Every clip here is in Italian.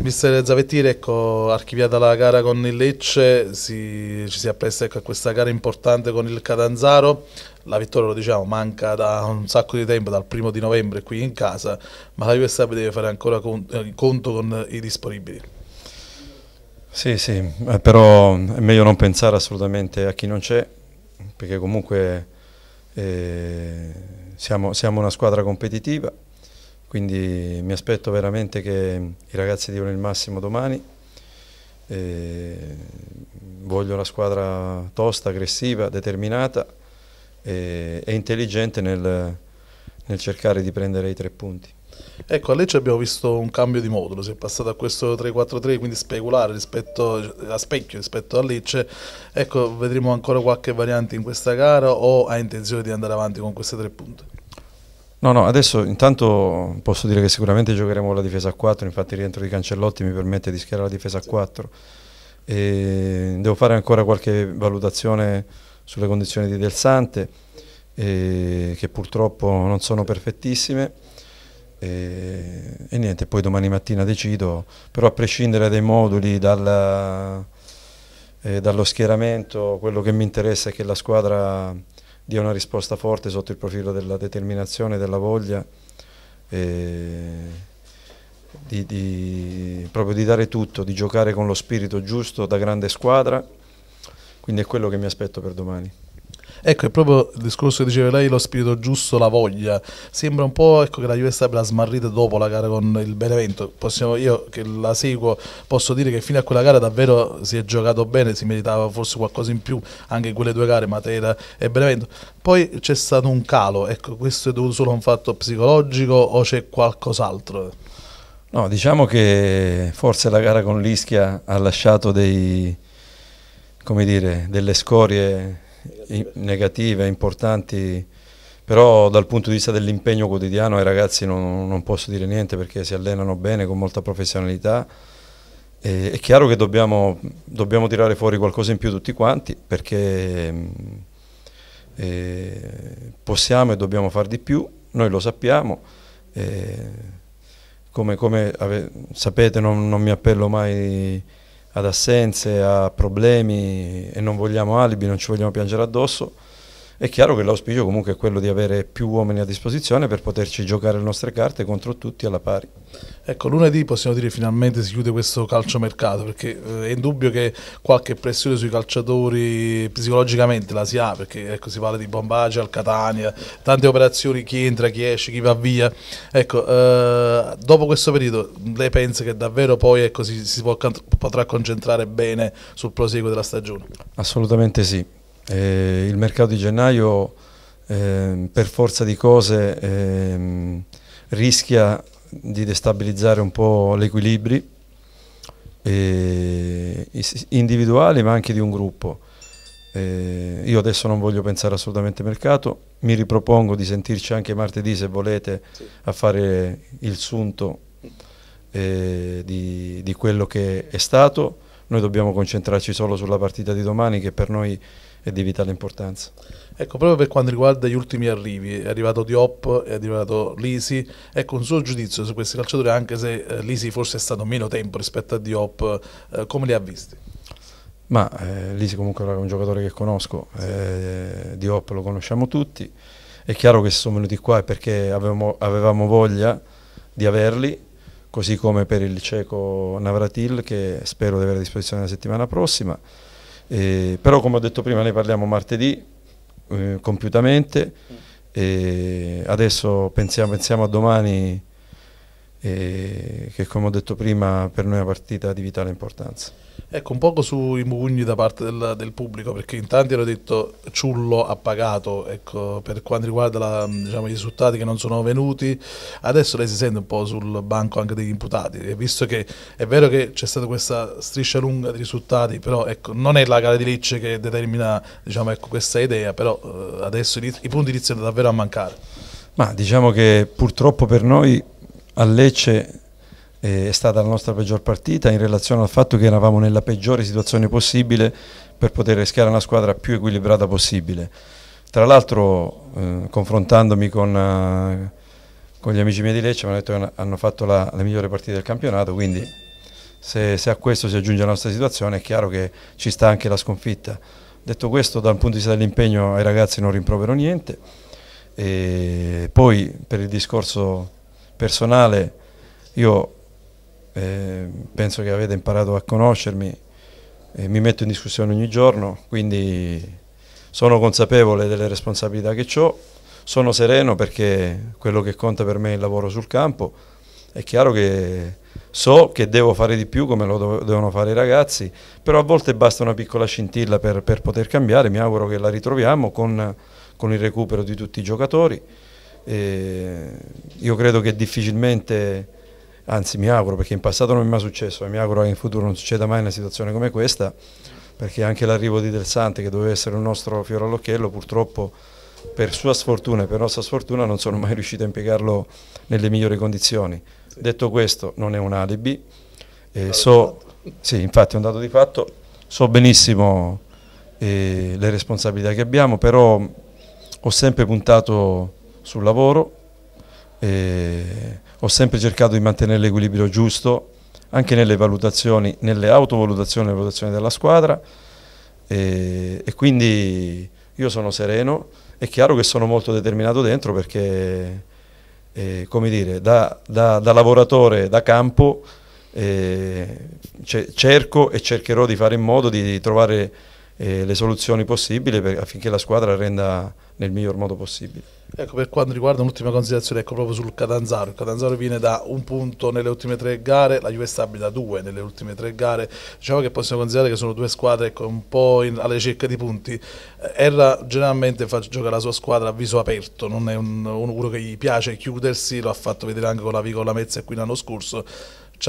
Mister Zavettiri, ecco, archiviata la gara con il Lecce, si, ci si appresta ecco, a questa gara importante con il Catanzaro. La vittoria, lo diciamo, manca da un sacco di tempo, dal primo di novembre qui in casa, ma la Juve deve fare ancora con, eh, conto con i disponibili. Sì, sì, eh, però è meglio non pensare assolutamente a chi non c'è, perché comunque eh, siamo, siamo una squadra competitiva, quindi mi aspetto veramente che i ragazzi diano il massimo domani. E voglio una squadra tosta, aggressiva, determinata e, e intelligente nel, nel cercare di prendere i tre punti. Ecco, a Lecce abbiamo visto un cambio di modulo, si è passato a questo 3-4-3, quindi speculare rispetto a specchio rispetto a Lecce. Ecco, vedremo ancora qualche variante in questa gara o ha intenzione di andare avanti con queste tre punte? No, no, adesso intanto posso dire che sicuramente giocheremo la difesa a 4, infatti il rientro di Cancellotti mi permette di schierare la difesa a 4. E devo fare ancora qualche valutazione sulle condizioni di Del Sante, e, che purtroppo non sono perfettissime. E, e, niente, poi domani mattina decido, però a prescindere dai moduli, dalla, eh, dallo schieramento, quello che mi interessa è che la squadra dia una risposta forte sotto il profilo della determinazione, della voglia, di, di, proprio di dare tutto, di giocare con lo spirito giusto da grande squadra, quindi è quello che mi aspetto per domani. Ecco, è proprio il discorso che diceva lei, lo spirito giusto, la voglia. Sembra un po' ecco, che la Juve abbia smarrita dopo la gara con il Benevento. Possiamo, io che la seguo posso dire che fino a quella gara davvero si è giocato bene, si meritava forse qualcosa in più anche in quelle due gare, Matera e Benevento. Poi c'è stato un calo, ecco, questo è dovuto solo a un fatto psicologico o c'è qualcos'altro? No, diciamo che forse la gara con l'Ischia ha lasciato dei, dire, delle scorie negative, importanti, però dal punto di vista dell'impegno quotidiano ai ragazzi non, non, posso dire niente perché si allenano bene, con molta professionalità. E, è chiaro che dobbiamo, dobbiamo, tirare fuori qualcosa in più tutti quanti perché eh, possiamo e dobbiamo fare di più, noi lo sappiamo. Eh, come, come sapete non, non mi appello mai ad assenze, a problemi e non vogliamo alibi, non ci vogliamo piangere addosso, è chiaro che l'auspicio comunque è quello di avere più uomini a disposizione per poterci giocare le nostre carte contro tutti alla pari. Ecco, lunedì possiamo dire finalmente si chiude questo calciomercato perché eh, è indubbio che qualche pressione sui calciatori psicologicamente la si ha perché ecco, si parla di al Catania, tante operazioni, chi entra, chi esce, chi va via. Ecco, eh, dopo questo periodo lei pensa che davvero poi ecco, si, si può, potrà concentrare bene sul proseguo della stagione? Assolutamente sì, eh, il mercato di gennaio eh, per forza di cose eh, rischia di destabilizzare un po' gli equilibri eh, individuali ma anche di un gruppo. Eh, io adesso non voglio pensare assolutamente al mercato, mi ripropongo di sentirci anche martedì se volete sì. a fare il sunto eh, di, di quello che è stato noi dobbiamo concentrarci solo sulla partita di domani che per noi è di vitale importanza. Ecco, proprio per quanto riguarda gli ultimi arrivi, è arrivato Diop, è arrivato Lisi, ecco un suo giudizio su questi calciatori, anche se eh, Lisi forse è stato meno tempo rispetto a Diop, eh, come li ha visti? Ma eh, Lisi comunque era un giocatore che conosco, eh, Diop lo conosciamo tutti, è chiaro che sono venuti qua perché avevamo, avevamo voglia di averli, così come per il cieco Navratil che spero di avere a disposizione la settimana prossima. Eh, però come ho detto prima ne parliamo martedì eh, compiutamente, eh, adesso pensiamo, pensiamo, a domani che come ho detto prima per noi è una partita di vitale importanza. Ecco, un poco sui mugugni da parte del, del pubblico, perché in tanti hanno detto Ciullo ha pagato ecco, per quanto riguarda la, diciamo, i risultati che non sono venuti, adesso lei si sente un po' sul banco anche degli imputati, visto che è vero che c'è stata questa striscia lunga di risultati, però ecco, non è la gara di Lecce che determina diciamo, ecco, questa idea, però eh, adesso i punti iniziano davvero a mancare. Ma diciamo che purtroppo per noi a Lecce eh, è stata la nostra peggior partita in relazione al fatto che eravamo nella peggiore situazione possibile per poter rischiare una squadra più equilibrata possibile. Tra l'altro eh, confrontandomi con, eh, con, gli amici miei di Lecce mi hanno detto che hanno fatto la, la migliore partita del campionato, quindi se, se, a questo si aggiunge la nostra situazione è chiaro che ci sta anche la sconfitta. Detto questo dal punto di vista dell'impegno ai ragazzi non rimprovero niente, e poi per il discorso personale, io eh, penso che avete imparato a conoscermi, eh, mi metto in discussione ogni giorno, quindi sono consapevole delle responsabilità che ho, sono sereno perché quello che conta per me è il lavoro sul campo, è chiaro che so che devo fare di più come lo devono fare i ragazzi, però a volte basta una piccola scintilla per, per poter cambiare, mi auguro che la ritroviamo con, con il recupero di tutti i giocatori. E eh, io credo che difficilmente, anzi mi auguro, perché in passato non mi è mai successo, e mi auguro che in futuro non succeda mai una situazione come questa, perché anche l'arrivo di Del Sante, che doveva essere un nostro fiore all'occhiello, purtroppo per sua sfortuna e per nostra sfortuna non sono mai riuscito a impiegarlo nelle migliori condizioni. Sì. Detto questo, non è un alibi, eh, so, sì, infatti è un dato di fatto, so benissimo eh, le responsabilità che abbiamo, però ho sempre puntato sul lavoro, ho sempre cercato di mantenere l'equilibrio giusto anche nelle valutazioni, nelle autovalutazioni e valutazioni della squadra e, e, quindi io sono sereno, è chiaro che sono molto determinato dentro perché eh, come dire, da, da, da, lavoratore, da campo eh, cerco e cercherò di fare in modo di trovare eh, le soluzioni possibili per, affinché la squadra renda nel miglior modo possibile. Ecco, per quanto riguarda un'ultima considerazione, ecco proprio sul Catanzaro. Il Catanzaro viene da un punto nelle ultime tre gare, la Juve stabile da due nelle ultime tre gare. Diciamo che possiamo considerare che sono due squadre ecco, un po' in, alla ricerca di punti. Eh, Erra generalmente fa, giocare la sua squadra a viso aperto, non è un, uno che gli piace chiudersi, lo ha fatto vedere anche con la Vicola Mezza qui l'anno scorso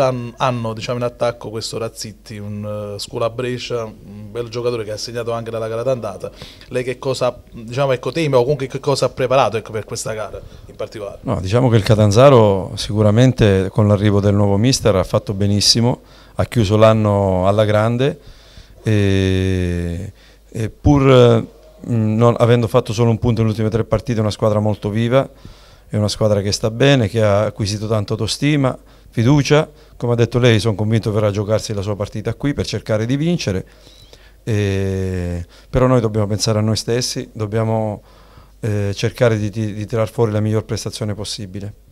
hanno diciamo, in attacco questo Razzitti, un uh, scuola Brescia, un bel giocatore che ha segnato anche nella gara d'andata. Lei che cosa diciamo, ecco, teme o comunque che cosa ha preparato ecco, per questa gara in particolare? No, diciamo che il Catanzaro sicuramente con l'arrivo del nuovo mister ha fatto benissimo, ha chiuso l'anno alla grande e, e pur mh, eh, non, avendo fatto solo un punto nelle ultime tre partite è una squadra molto viva, è una squadra che sta bene, che ha acquisito tanta autostima fiducia, come ha detto lei sono convinto verrà a giocarsi la sua partita qui per cercare di vincere, e... però noi dobbiamo pensare a noi stessi, dobbiamo eh, cercare di, di, di tirar fuori la miglior prestazione possibile.